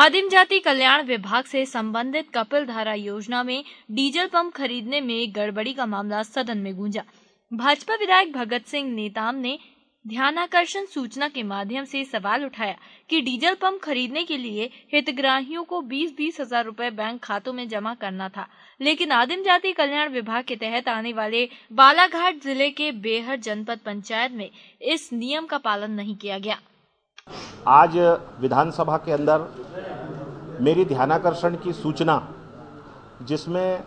आदिम जाति कल्याण विभाग से संबंधित कपिल धारा योजना में डीजल पंप खरीदने में गड़बड़ी का मामला सदन में गूंजा भाजपा विधायक भगत सिंह नेताम ने ध्यानाकर्षण सूचना के माध्यम से सवाल उठाया कि डीजल पंप खरीदने के लिए हितग्राहियों को बीस बीस हजार रूपए बैंक खातों में जमा करना था लेकिन आदिम जाति कल्याण विभाग के तहत आने वाले बालाघाट जिले के बेहर जनपद पंचायत में इस नियम का पालन नहीं किया गया आज विधानसभा के अंदर मेरी ध्यानाकर्षण की सूचना जिसमें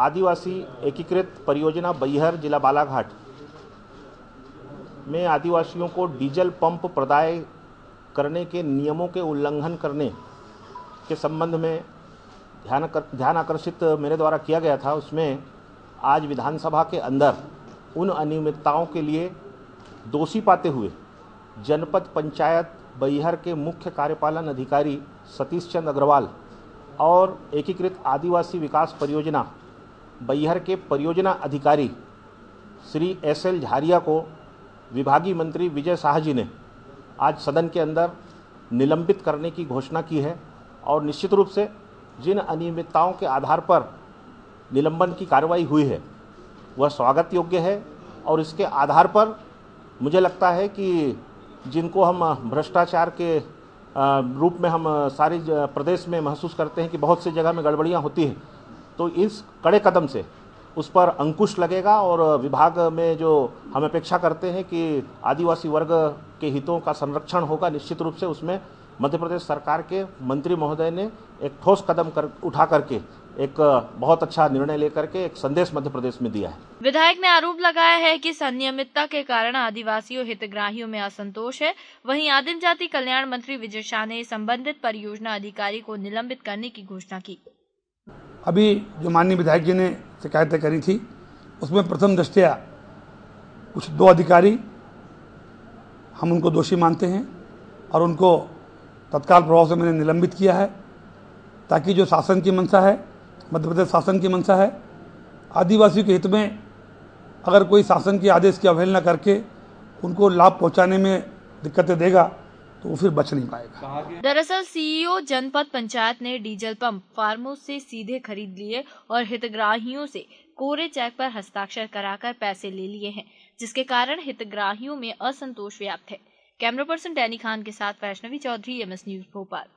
आदिवासी एकीकृत परियोजना बैहर जिला बालाघाट में आदिवासियों को डीजल पंप प्रदाय करने के नियमों के उल्लंघन करने के संबंध में ध्यान कर, ध्यान आकर्षित मेरे द्वारा किया गया था उसमें आज विधानसभा के अंदर उन अनियमितताओं के लिए दोषी पाते हुए जनपद पंचायत बिहार के मुख्य कार्यपालन अधिकारी सतीश चंद अग्रवाल और एकीकृत आदिवासी विकास परियोजना बिहार के परियोजना अधिकारी श्री एस एल झारिया को विभागीय मंत्री विजय शाह जी ने आज सदन के अंदर निलंबित करने की घोषणा की है और निश्चित रूप से जिन अनियमितताओं के आधार पर निलंबन की कार्रवाई हुई है वह स्वागत योग्य है और इसके आधार पर मुझे लगता है कि जिनको हम भ्रष्टाचार के रूप में हम सारे प्रदेश में महसूस करते हैं कि बहुत सी जगह में गड़बड़ियाँ होती हैं तो इस कड़े कदम से उस पर अंकुश लगेगा और विभाग में जो हम अपेक्षा करते हैं कि आदिवासी वर्ग के हितों का संरक्षण होगा निश्चित रूप से उसमें मध्य प्रदेश सरकार के मंत्री महोदय ने एक ठोस कदम कर उठा करके एक बहुत अच्छा निर्णय लेकर के एक संदेश मध्य प्रदेश में दिया है विधायक ने आरोप लगाया है कि संयमितता अनियमितता के कारण आदिवासियों हितग्राहियों में असंतोष है वहीं आदिम जाति कल्याण मंत्री विजय शाह ने संबंधित परियोजना अधिकारी को निलंबित करने की घोषणा की अभी जो माननीय विधायक जी ने शिकायतें करी थी उसमें प्रथम दृष्टिया कुछ दो अधिकारी हम उनको दोषी मानते हैं और उनको तत्काल प्रभाव से मैंने निलंबित किया है ताकि जो शासन की मंशा है मध्य प्रदेश शासन की मंशा है आदिवासियों के हित में अगर कोई शासन के आदेश की अवहेलना करके उनको लाभ पहुंचाने में दिक्कतें देगा तो फिर बच नहीं पाएगा दरअसल सीईओ e जनपद पंचायत ने डीजल पंप फार्मों से सीधे खरीद लिए और हितग्राहियों से कोरे चेक पर हस्ताक्षर कराकर पैसे ले लिए हैं जिसके कारण हितग्राहियों में असंतोष व्याप्त है कैमरा पर्सन डैनी खान के साथ Vaishnavi Chaudhary M S news Bhopal